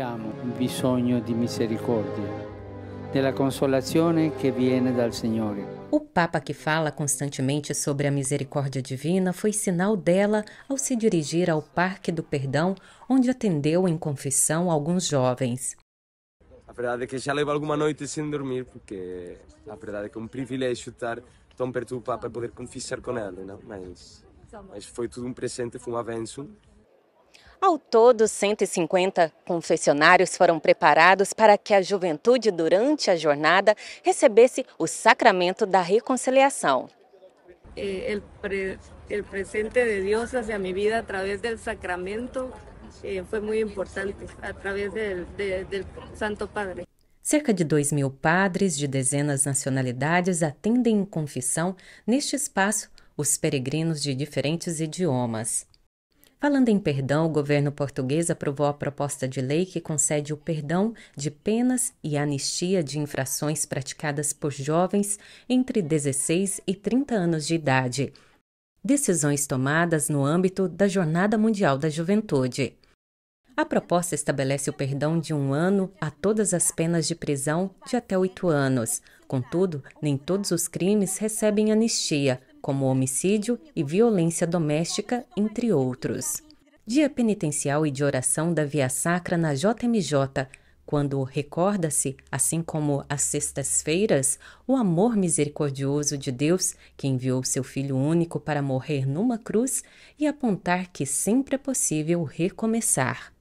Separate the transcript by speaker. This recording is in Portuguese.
Speaker 1: Abbiamo bisogno di misericordia, della consolazione
Speaker 2: che viene
Speaker 1: dal Signore.
Speaker 2: O Papa que fala constantemente sobre a misericórdia divina foi sinal dela ao se dirigir ao Parque do Perdão, onde atendeu em confissão alguns jovens.
Speaker 3: A verdade é que já levo alguma noite sem dormir, porque a verdade é que é um privilégio estar tão perto do Papa e poder confessar com ele, não? Mas, mas foi tudo um presente, foi um avanço.
Speaker 2: Ao todo, 150 confessionários foram preparados para que a juventude, durante a jornada, recebesse o sacramento da reconciliação.
Speaker 1: Eh, pre, presente de Deus hacia minha vida através do sacramento eh, foi muito importante, através do de, Santo Padre.
Speaker 2: Cerca de 2 mil padres de dezenas nacionalidades atendem em confissão neste espaço os peregrinos de diferentes idiomas. Falando em perdão, o governo português aprovou a proposta de lei que concede o perdão de penas e anistia de infrações praticadas por jovens entre 16 e 30 anos de idade. Decisões tomadas no âmbito da Jornada Mundial da Juventude. A proposta estabelece o perdão de um ano a todas as penas de prisão de até oito anos. Contudo, nem todos os crimes recebem anistia, como homicídio e violência doméstica, entre outros. Dia penitencial e de oração da Via Sacra na JMJ, quando recorda-se, assim como às sextas-feiras, o amor misericordioso de Deus que enviou seu Filho único para morrer numa cruz e apontar que sempre é possível recomeçar.